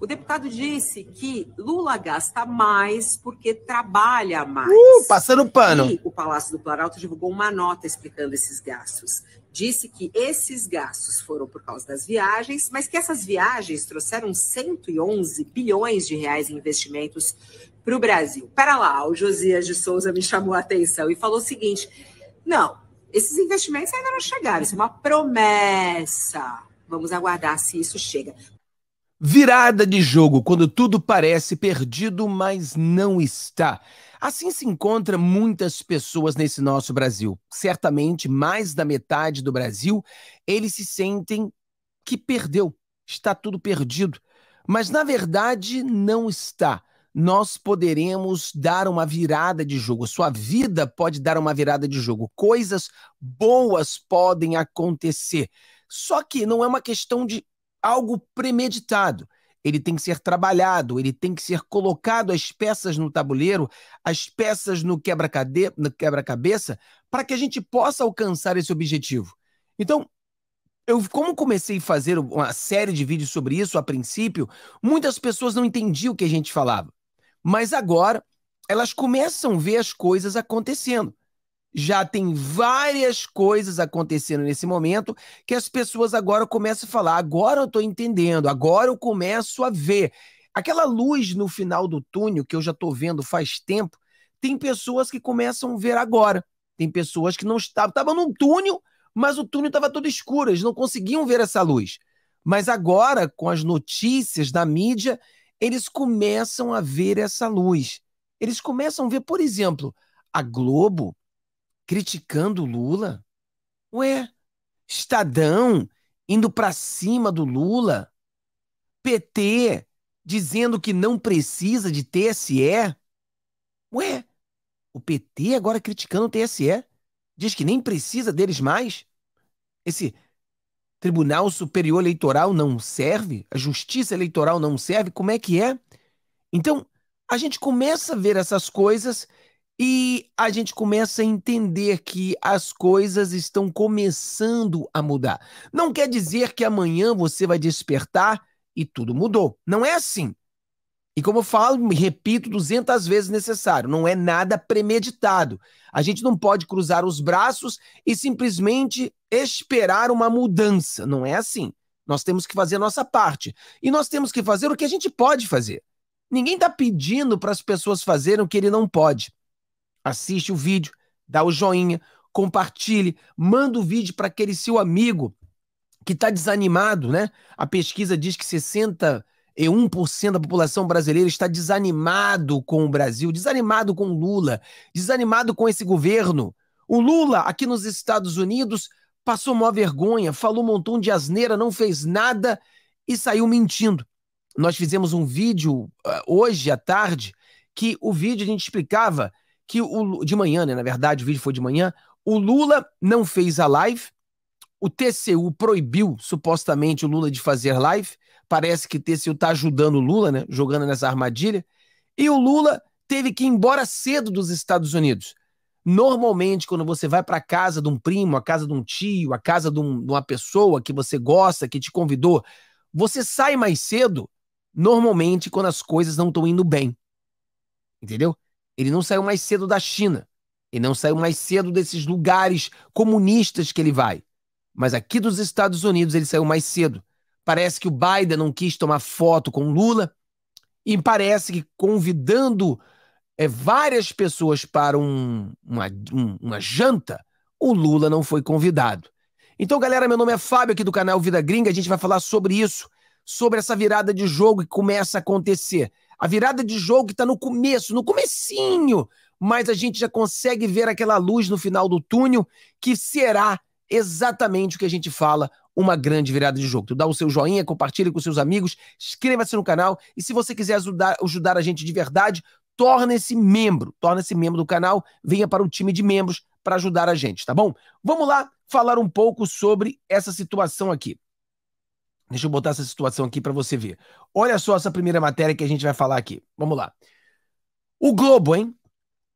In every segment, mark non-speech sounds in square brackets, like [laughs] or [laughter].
O deputado disse que Lula gasta mais porque trabalha mais. Uh, passando pano. E o Palácio do Planalto divulgou uma nota explicando esses gastos. Disse que esses gastos foram por causa das viagens, mas que essas viagens trouxeram 111 bilhões de reais em investimentos para o Brasil. Pera lá, o Josias de Souza me chamou a atenção e falou o seguinte: não, esses investimentos ainda não chegaram, isso é uma promessa. Vamos aguardar se isso chega. Virada de jogo, quando tudo parece perdido, mas não está. Assim se encontra muitas pessoas nesse nosso Brasil. Certamente, mais da metade do Brasil, eles se sentem que perdeu, está tudo perdido. Mas na verdade, não está. Nós poderemos dar uma virada de jogo. Sua vida pode dar uma virada de jogo. Coisas boas podem acontecer. Só que não é uma questão de algo premeditado. Ele tem que ser trabalhado, ele tem que ser colocado as peças no tabuleiro, as peças no quebra-cabeça, para que a gente possa alcançar esse objetivo. Então, eu, como comecei a fazer uma série de vídeos sobre isso a princípio, muitas pessoas não entendiam o que a gente falava. Mas agora, elas começam a ver as coisas acontecendo já tem várias coisas acontecendo nesse momento que as pessoas agora começam a falar: agora eu estou entendendo, agora eu começo a ver. Aquela luz no final do túnel que eu já estou vendo faz tempo, tem pessoas que começam a ver agora. Tem pessoas que não estavam, estavam num túnel, mas o túnel estava todo escuro, eles não conseguiam ver essa luz. Mas agora, com as notícias da mídia, eles começam a ver essa luz. Eles começam a ver, por exemplo, a Globo criticando Lula? Ué, Estadão indo para cima do Lula? PT dizendo que não precisa de TSE? Ué, o PT agora criticando o TSE? Diz que nem precisa deles mais? Esse Tribunal Superior Eleitoral não serve? A Justiça Eleitoral não serve? Como é que é? Então, a gente começa a ver essas coisas e a gente começa a entender que as coisas estão começando a mudar. Não quer dizer que amanhã você vai despertar e tudo mudou. Não é assim. E como eu falo, repito 200 vezes necessário, não é nada premeditado. A gente não pode cruzar os braços e simplesmente esperar uma mudança. Não é assim. Nós temos que fazer a nossa parte. E nós temos que fazer o que a gente pode fazer. Ninguém está pedindo para as pessoas fazerem o que ele não pode. Assiste o vídeo, dá o joinha, compartilhe, manda o vídeo para aquele seu amigo que está desanimado, né? A pesquisa diz que 61% da população brasileira está desanimado com o Brasil, desanimado com Lula, desanimado com esse governo. O Lula, aqui nos Estados Unidos, passou uma vergonha, falou um montão de asneira, não fez nada e saiu mentindo. Nós fizemos um vídeo eh, hoje à tarde que o vídeo a gente explicava que o de manhã, né? Na verdade, o vídeo foi de manhã. O Lula não fez a live. O TCU proibiu supostamente o Lula de fazer live. Parece que o TCU está ajudando o Lula, né? Jogando nessa armadilha. E o Lula teve que ir embora cedo dos Estados Unidos. Normalmente, quando você vai para a casa de um primo, a casa de um tio, a casa de, um, de uma pessoa que você gosta, que te convidou, você sai mais cedo, normalmente quando as coisas não estão indo bem. Entendeu? Ele não saiu mais cedo da China. Ele não saiu mais cedo desses lugares comunistas que ele vai. Mas aqui dos Estados Unidos ele saiu mais cedo. Parece que o Biden não quis tomar foto com Lula e parece que convidando é, várias pessoas para um, uma, um, uma janta, o Lula não foi convidado. Então, galera, meu nome é Fábio aqui do canal Vida Gringa. A gente vai falar sobre isso, sobre essa virada de jogo que começa a acontecer a virada de jogo que está no começo, no comecinho, mas a gente já consegue ver aquela luz no final do túnel que será exatamente o que a gente fala, uma grande virada de jogo. Tu dá o seu joinha, compartilha com seus amigos, inscreva-se no canal e se você quiser ajudar, ajudar a gente de verdade, torne-se membro, torne-se membro do canal, venha para o time de membros para ajudar a gente, tá bom? Vamos lá falar um pouco sobre essa situação aqui. Deixa eu botar essa situação aqui para você ver. Olha só essa primeira matéria que a gente vai falar aqui. Vamos lá. O Globo, hein?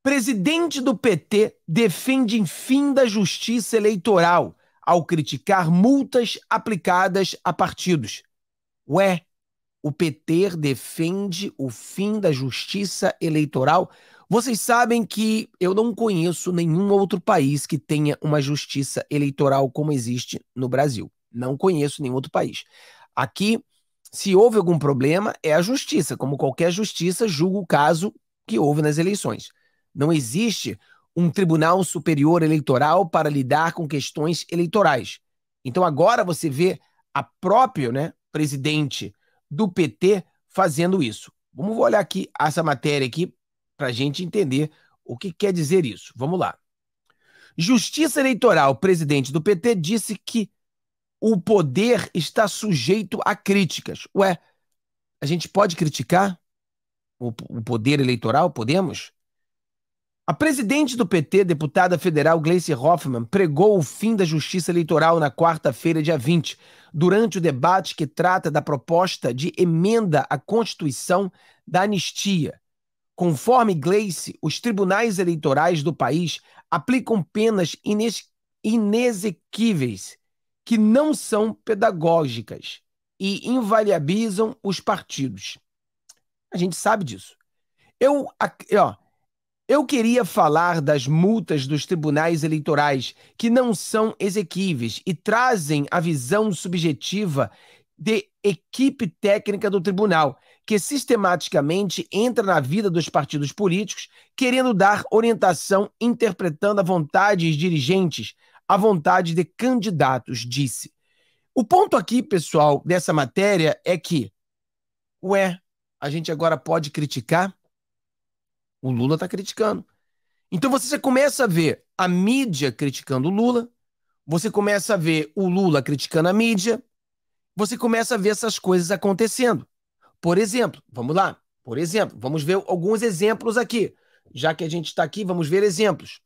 Presidente do PT defende fim da justiça eleitoral ao criticar multas aplicadas a partidos. Ué, o PT defende o fim da justiça eleitoral? Vocês sabem que eu não conheço nenhum outro país que tenha uma justiça eleitoral como existe no Brasil. Não conheço nenhum outro país. Aqui, se houve algum problema, é a justiça. Como qualquer justiça, julga o caso que houve nas eleições. Não existe um tribunal superior eleitoral para lidar com questões eleitorais. Então agora você vê a própria né, presidente do PT fazendo isso. Vamos olhar aqui essa matéria aqui para a gente entender o que quer dizer isso. Vamos lá. Justiça Eleitoral, presidente do PT, disse que o poder está sujeito a críticas. Ué, a gente pode criticar o, o poder eleitoral? Podemos? A presidente do PT, deputada federal Gleice Hoffmann, pregou o fim da justiça eleitoral na quarta-feira, dia 20, durante o debate que trata da proposta de emenda à Constituição da anistia. Conforme Gleice, os tribunais eleitorais do país aplicam penas inex inexequíveis que não são pedagógicas e invariabilizam os partidos. A gente sabe disso. Eu, ó, eu queria falar das multas dos tribunais eleitorais que não são exequíveis e trazem a visão subjetiva de equipe técnica do tribunal, que sistematicamente entra na vida dos partidos políticos, querendo dar orientação, interpretando a vontade dos dirigentes, à vontade de candidatos, disse. O ponto aqui, pessoal, dessa matéria é que, ué, a gente agora pode criticar? O Lula está criticando. Então você já começa a ver a mídia criticando o Lula, você começa a ver o Lula criticando a mídia, você começa a ver essas coisas acontecendo. Por exemplo, vamos lá, por exemplo, vamos ver alguns exemplos aqui. Já que a gente está aqui, vamos ver exemplos.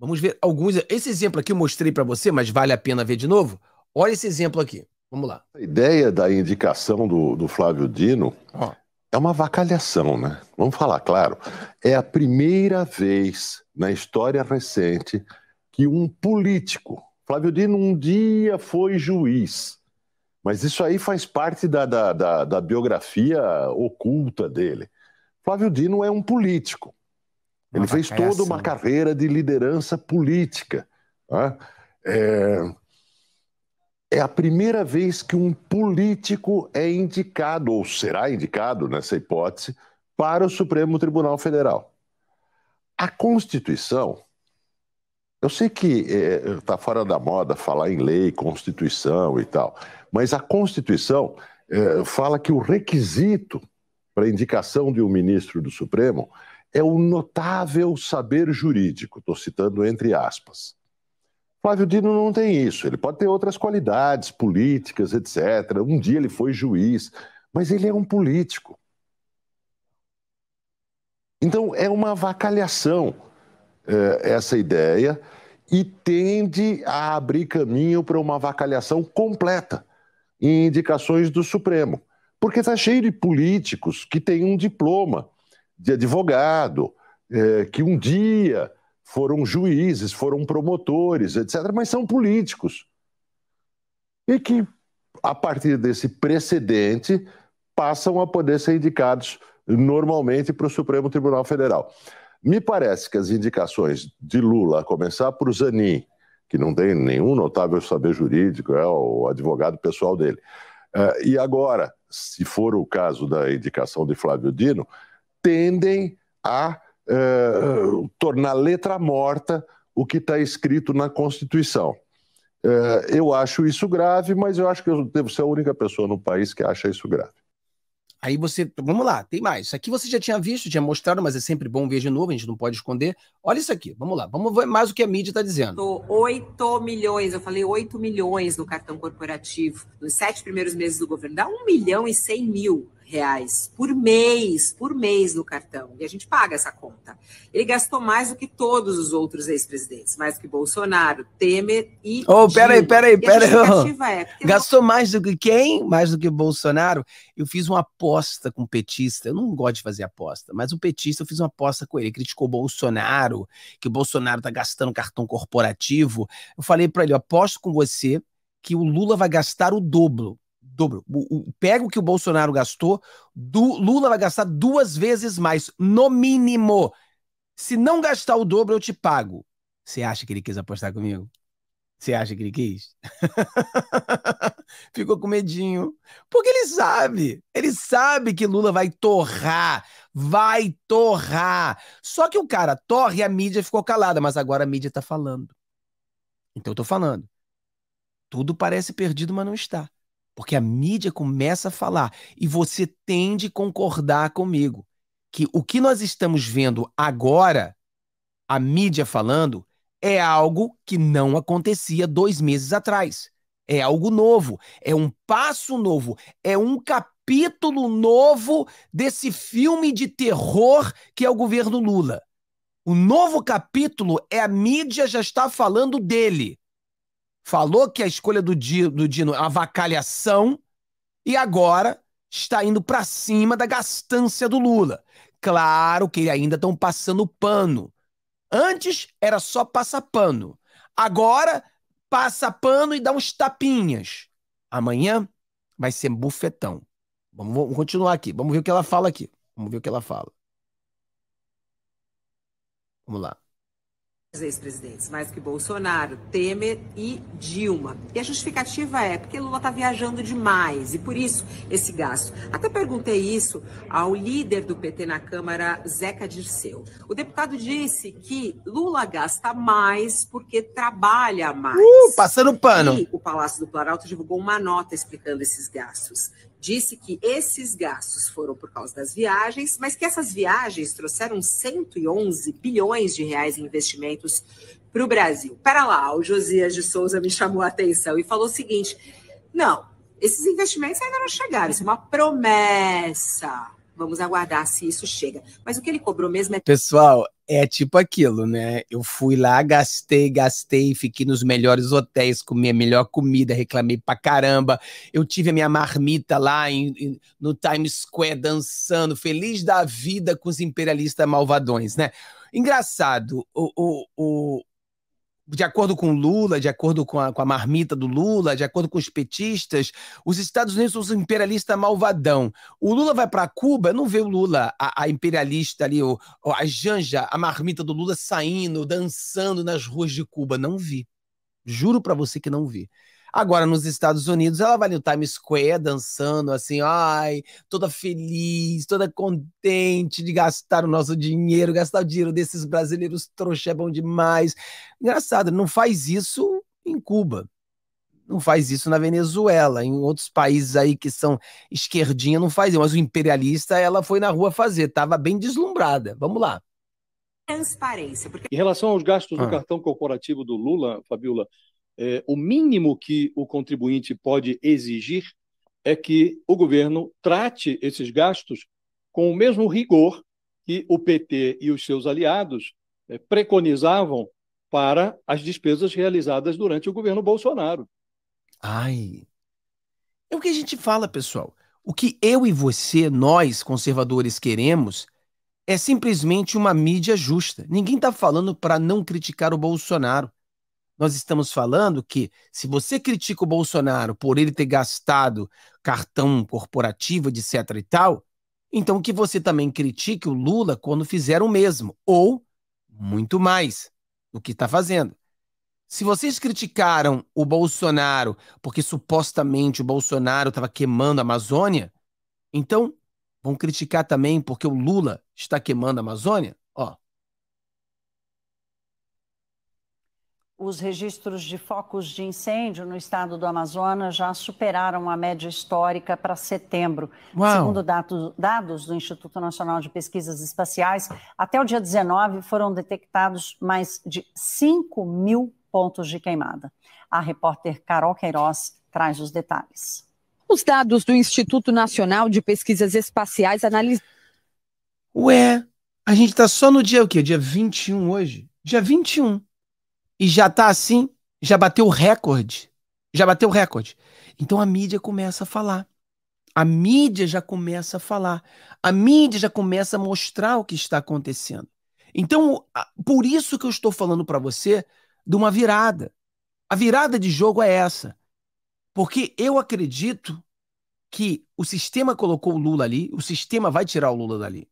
Vamos ver alguns. Esse exemplo aqui eu mostrei para você, mas vale a pena ver de novo. Olha esse exemplo aqui. Vamos lá. A ideia da indicação do, do Flávio Dino oh. é uma vacalhação, né? Vamos falar claro. É a primeira vez na história recente que um político, Flávio Dino um dia foi juiz, mas isso aí faz parte da, da, da, da biografia oculta dele. Flávio Dino é um político. Ele fez é toda uma assim. carreira de liderança política. Né? É... é a primeira vez que um político é indicado, ou será indicado nessa hipótese, para o Supremo Tribunal Federal. A Constituição, eu sei que está é, tá fora da moda falar em lei, Constituição e tal, mas a Constituição é, fala que o requisito para indicação de um ministro do Supremo é o notável saber jurídico, estou citando entre aspas. Flávio Dino não tem isso, ele pode ter outras qualidades políticas, etc. Um dia ele foi juiz, mas ele é um político. Então é uma avacalhação é, essa ideia e tende a abrir caminho para uma avacalhação completa em indicações do Supremo, porque está cheio de políticos que têm um diploma de advogado, é, que um dia foram juízes, foram promotores, etc., mas são políticos. E que, a partir desse precedente, passam a poder ser indicados normalmente para o Supremo Tribunal Federal. Me parece que as indicações de Lula, a começar por Zanin, que não tem nenhum notável saber jurídico, é o advogado pessoal dele, é, e agora, se for o caso da indicação de Flávio Dino, tendem a uh, tornar letra morta o que está escrito na Constituição. Uh, eu acho isso grave, mas eu acho que eu devo ser a única pessoa no país que acha isso grave. Aí você. Vamos lá, tem mais. Isso aqui você já tinha visto, tinha mostrado, mas é sempre bom ver de novo, a gente não pode esconder. Olha isso aqui, vamos lá, vamos ver mais o que a mídia está dizendo. 8 milhões, eu falei 8 milhões no cartão corporativo nos sete primeiros meses do governo. Dá 1 milhão e 100 mil reais por mês, por mês no cartão. E a gente paga essa conta. Ele gastou mais do que todos os outros ex-presidentes, mais do que Bolsonaro, Temer e. Oh, Dilma. peraí, peraí, peraí. É, gastou não... mais do que quem? Mais do que Bolsonaro? Eu fiz uma aposta com o um petista. Eu não gosto de fazer aposta, mas o petista eu fiz uma aposta com ele. ele criticou Bolsonaro, que o Bolsonaro tá gastando cartão corporativo. Eu falei para ele: eu aposto com você que o Lula vai gastar o dobro dobro. O, o, pega o que o Bolsonaro gastou, do Lula vai gastar duas vezes mais, no mínimo. Se não gastar o dobro, eu te pago. Você acha que ele quis apostar comigo? Você acha que ele quis? [laughs] Ficou com medinho. Porque ele sabe, ele sabe que Lula vai torrar, vai torrar. Só que o cara torre e a mídia ficou calada, mas agora a mídia tá falando. Então eu tô falando. Tudo parece perdido, mas não está. Porque a mídia começa a falar e você tem de concordar comigo que o que nós estamos vendo agora, a mídia falando, é algo que não acontecia dois meses atrás. É algo novo, é um passo novo, é um capítulo novo desse filme de terror que é o governo Lula. O novo capítulo é a mídia já está falando dele falou que a escolha do Dino, do é uma avacalhação e agora está indo para cima da gastância do Lula. Claro que ainda estão passando pano. Antes era só passar pano. Agora passa pano e dá uns tapinhas. Amanhã vai ser bufetão. Vamos, vamos continuar aqui. Vamos ver o que ela fala aqui. Vamos ver o que ela fala. Vamos lá ex-presidentes, mais que Bolsonaro, Temer e Dilma. E a justificativa é porque Lula está viajando demais e por isso esse gasto. Até perguntei isso ao líder do PT na Câmara, Zeca Dirceu. O deputado disse que Lula gasta mais porque trabalha mais. Uh, passando pano. E o Palácio do Planalto divulgou uma nota explicando esses gastos disse que esses gastos foram por causa das viagens, mas que essas viagens trouxeram 111 bilhões de reais em investimentos para o Brasil. Para lá, o Josias de Souza me chamou a atenção e falou o seguinte: não, esses investimentos ainda não chegaram, isso é uma promessa. Vamos aguardar se isso chega. Mas o que ele cobrou mesmo é. Pessoal, é tipo aquilo, né? Eu fui lá, gastei, gastei, fiquei nos melhores hotéis, comi a melhor comida, reclamei pra caramba. Eu tive a minha marmita lá em, em, no Times Square dançando, feliz da vida com os imperialistas malvadões, né? Engraçado, o, o, o, de acordo com Lula, de acordo com a, com a marmita do Lula, de acordo com os petistas, os Estados Unidos são os imperialistas malvadão. O Lula vai para Cuba, não vê o Lula, a, a imperialista ali, o, a janja, a marmita do Lula saindo, dançando nas ruas de Cuba. Não vi. Juro para você que não vi. Agora, nos Estados Unidos, ela vai no Times Square dançando assim, ai, toda feliz, toda contente de gastar o nosso dinheiro, gastar o dinheiro desses brasileiros trouxa é bom demais. Engraçado, não faz isso em Cuba. Não faz isso na Venezuela, em outros países aí que são esquerdinha não faz, mas o imperialista ela foi na rua fazer, estava bem deslumbrada. Vamos lá. Transparência. Porque... Em relação aos gastos ah. do cartão corporativo do Lula, Fabiola, é, o mínimo que o contribuinte pode exigir é que o governo trate esses gastos com o mesmo rigor que o PT e os seus aliados é, preconizavam para as despesas realizadas durante o governo Bolsonaro. Ai. É o que a gente fala, pessoal. O que eu e você, nós conservadores, queremos é simplesmente uma mídia justa. Ninguém está falando para não criticar o Bolsonaro nós estamos falando que se você critica o Bolsonaro por ele ter gastado cartão corporativo, etc e tal, então que você também critique o Lula quando fizer o mesmo, ou muito mais do que está fazendo. Se vocês criticaram o Bolsonaro porque supostamente o Bolsonaro estava queimando a Amazônia, então vão criticar também porque o Lula está queimando a Amazônia? Os registros de focos de incêndio no estado do Amazonas já superaram a média histórica para setembro. Uau. Segundo dados, dados do Instituto Nacional de Pesquisas Espaciais, até o dia 19 foram detectados mais de 5 mil pontos de queimada. A repórter Carol Queiroz traz os detalhes. Os dados do Instituto Nacional de Pesquisas Espaciais analisam. Ué, a gente está só no dia o quê? Dia 21 hoje? Dia 21. E já tá assim, já bateu o recorde. Já bateu o recorde. Então a mídia começa a falar. A mídia já começa a falar. A mídia já começa a mostrar o que está acontecendo. Então, por isso que eu estou falando para você de uma virada. A virada de jogo é essa. Porque eu acredito que o sistema colocou o Lula ali, o sistema vai tirar o Lula dali.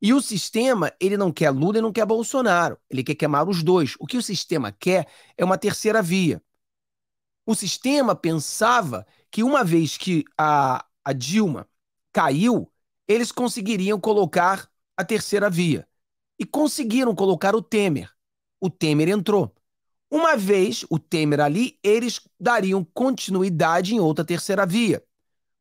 E o sistema, ele não quer Lula e não quer Bolsonaro. Ele quer queimar os dois. O que o sistema quer é uma terceira via. O sistema pensava que uma vez que a, a Dilma caiu, eles conseguiriam colocar a terceira via. E conseguiram colocar o Temer. O Temer entrou. Uma vez o Temer ali, eles dariam continuidade em outra terceira via.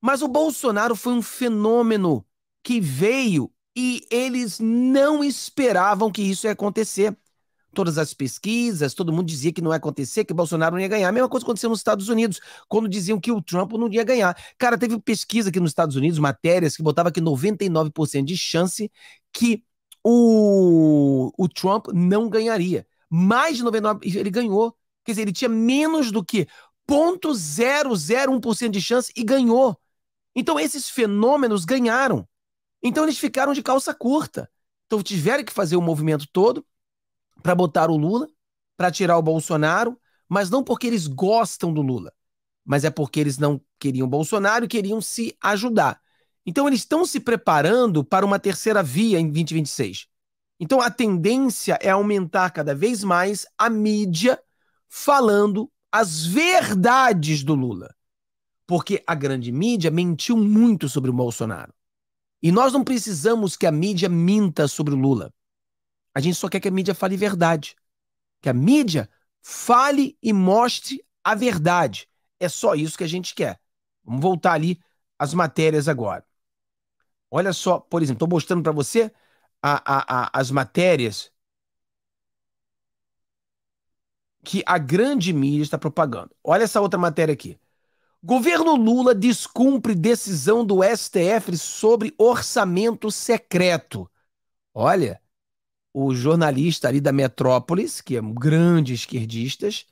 Mas o Bolsonaro foi um fenômeno que veio e eles não esperavam que isso ia acontecer. Todas as pesquisas, todo mundo dizia que não ia acontecer, que Bolsonaro não ia ganhar. A mesma coisa aconteceu nos Estados Unidos, quando diziam que o Trump não ia ganhar. Cara, teve pesquisa aqui nos Estados Unidos, matérias, que botava que 99% de chance que o, o Trump não ganharia. Mais de 99%, ele ganhou. Quer dizer, ele tinha menos do que 0,001% de chance e ganhou. Então, esses fenômenos ganharam. Então eles ficaram de calça curta. Então tiveram que fazer o movimento todo para botar o Lula, para tirar o Bolsonaro, mas não porque eles gostam do Lula, mas é porque eles não queriam Bolsonaro e queriam se ajudar. Então eles estão se preparando para uma terceira via em 2026. Então a tendência é aumentar cada vez mais a mídia falando as verdades do Lula. Porque a grande mídia mentiu muito sobre o Bolsonaro. E nós não precisamos que a mídia minta sobre o Lula. A gente só quer que a mídia fale verdade. Que a mídia fale e mostre a verdade. É só isso que a gente quer. Vamos voltar ali às matérias agora. Olha só, por exemplo, estou mostrando para você a, a, a, as matérias que a grande mídia está propagando. Olha essa outra matéria aqui. Governo Lula descumpre decisão do STF sobre orçamento secreto. Olha, o jornalista ali da Metrópolis, que é um grande esquerdistas,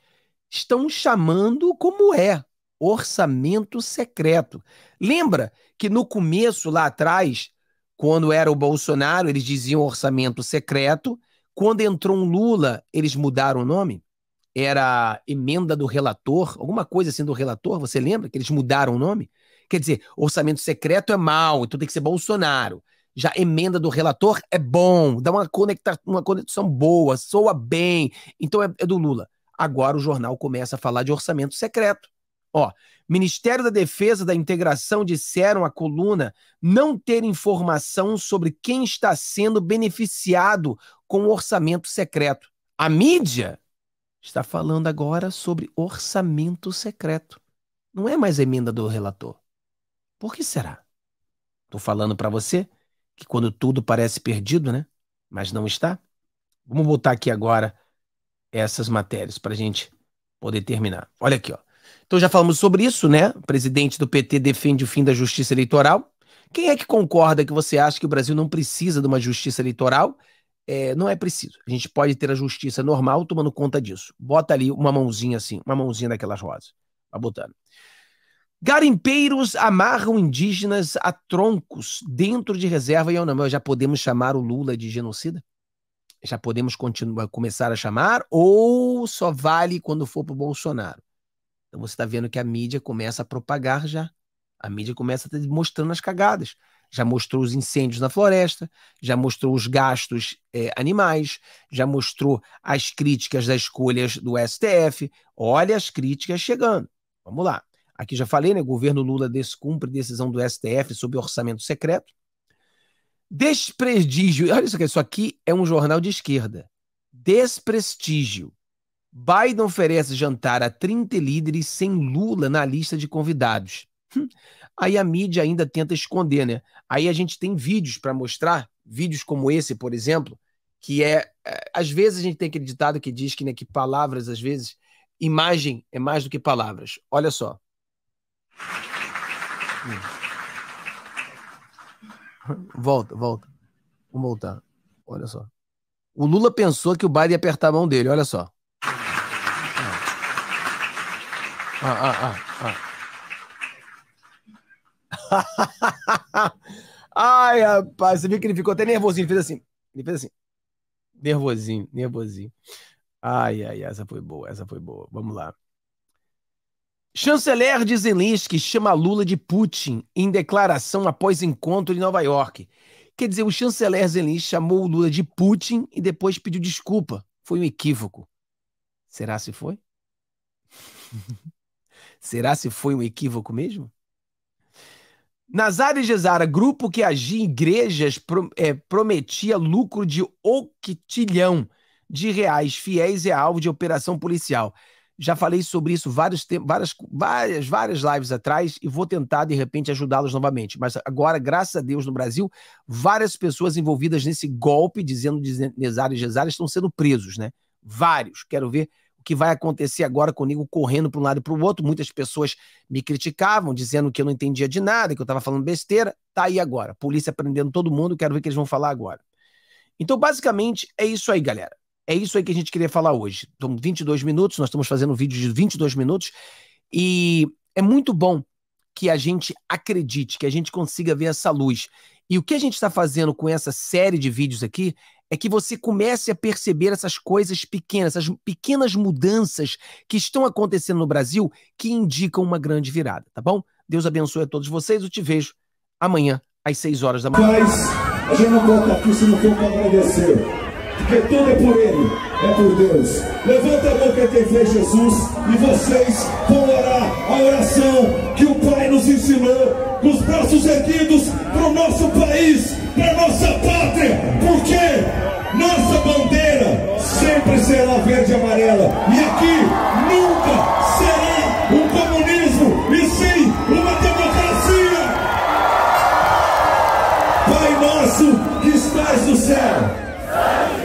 estão chamando como é orçamento secreto. Lembra que no começo lá atrás, quando era o Bolsonaro, eles diziam orçamento secreto, quando entrou um Lula, eles mudaram o nome? era emenda do relator, alguma coisa assim do relator, você lembra que eles mudaram o nome? Quer dizer, orçamento secreto é mal, então tem que ser Bolsonaro. Já emenda do relator é bom, dá uma, conecta, uma conexão boa, soa bem, então é, é do Lula. Agora o jornal começa a falar de orçamento secreto. Ó, Ministério da Defesa da Integração disseram à coluna não ter informação sobre quem está sendo beneficiado com o orçamento secreto. A mídia está falando agora sobre orçamento secreto. Não é mais emenda do relator. Por que será? Estou falando para você que quando tudo parece perdido, né? Mas não está. Vamos botar aqui agora essas matérias para a gente poder terminar. Olha aqui, ó. Então já falamos sobre isso, né? O presidente do PT defende o fim da justiça eleitoral. Quem é que concorda que você acha que o Brasil não precisa de uma justiça eleitoral é, não é preciso. A gente pode ter a justiça normal tomando conta disso. Bota ali uma mãozinha assim, uma mãozinha daquelas rosas. Vai botando. Garimpeiros amarram indígenas a troncos dentro de reserva e Yanomami. Já podemos chamar o Lula de genocida? Já podemos continuar, começar a chamar? Ou só vale quando for para o Bolsonaro? Então você está vendo que a mídia começa a propagar já a mídia começa tá mostrando as cagadas. Já mostrou os incêndios na floresta, já mostrou os gastos é, animais, já mostrou as críticas das escolhas do STF. Olha as críticas chegando. Vamos lá. Aqui já falei, né? O governo Lula descumpre decisão do STF sobre orçamento secreto. Desprestígio. Olha isso aqui. Isso aqui é um jornal de esquerda. Desprestígio. Biden oferece jantar a 30 líderes sem Lula na lista de convidados. Aí a mídia ainda tenta esconder, né? Aí a gente tem vídeos para mostrar, vídeos como esse, por exemplo, que é, é. Às vezes a gente tem aquele ditado que diz que, né, que palavras, às vezes, imagem é mais do que palavras. Olha só. Volta, volta. Vamos voltar. Olha só. O Lula pensou que o Biden ia apertar a mão dele, olha só. Ah, ah, ah, ah. ah. [laughs] Ai, rapaz, você viu que ele ficou até nervosinho, ele fez assim. Ele fez assim. Nervosinho, nervosinho. Ai, ai, essa foi boa, essa foi boa. Vamos lá. Chanceler de Zelensky chama Lula de Putin em declaração após encontro em Nova York. Quer dizer, o chanceler Zelensky chamou o Lula de Putin e depois pediu desculpa. Foi um equívoco. Será se foi? [laughs] Será se foi um equívoco mesmo? Nazare de grupo que agia em igrejas, pro, é, prometia lucro de octilhão de reais fiéis e é alvo de operação policial. Já falei sobre isso vários várias, várias, várias lives atrás e vou tentar, de repente, ajudá-los novamente. Mas agora, graças a Deus, no Brasil, várias pessoas envolvidas nesse golpe, dizendo Nazare de Zara, estão sendo presos, né? Vários. Quero ver o que vai acontecer agora comigo correndo para um lado e para o outro. Muitas pessoas me criticavam, dizendo que eu não entendia de nada, que eu estava falando besteira. Tá aí agora. Polícia prendendo todo mundo, quero ver o que eles vão falar agora. Então, basicamente, é isso aí, galera. É isso aí que a gente queria falar hoje. Estamos 22 minutos, nós estamos fazendo um vídeo de 22 minutos e é muito bom que a gente acredite, que a gente consiga ver essa luz. E o que a gente está fazendo com essa série de vídeos aqui é que você comece a perceber essas coisas pequenas, essas pequenas mudanças que estão acontecendo no Brasil que indicam uma grande virada, tá bom? Deus abençoe a todos vocês. Eu te vejo amanhã às 6 horas da manhã. Mas a gente não volta aqui se não for para agradecer. Porque tudo é por Ele, é por Deus. Levanta a mão quem tem fé Jesus e vocês vão orar a oração que o Pai nos ensinou, com os braços erguidos para o nosso país da nossa pátria, porque nossa bandeira sempre será verde e amarela. E aqui nunca será um comunismo, e sim uma democracia. Pai nosso que estás no céu.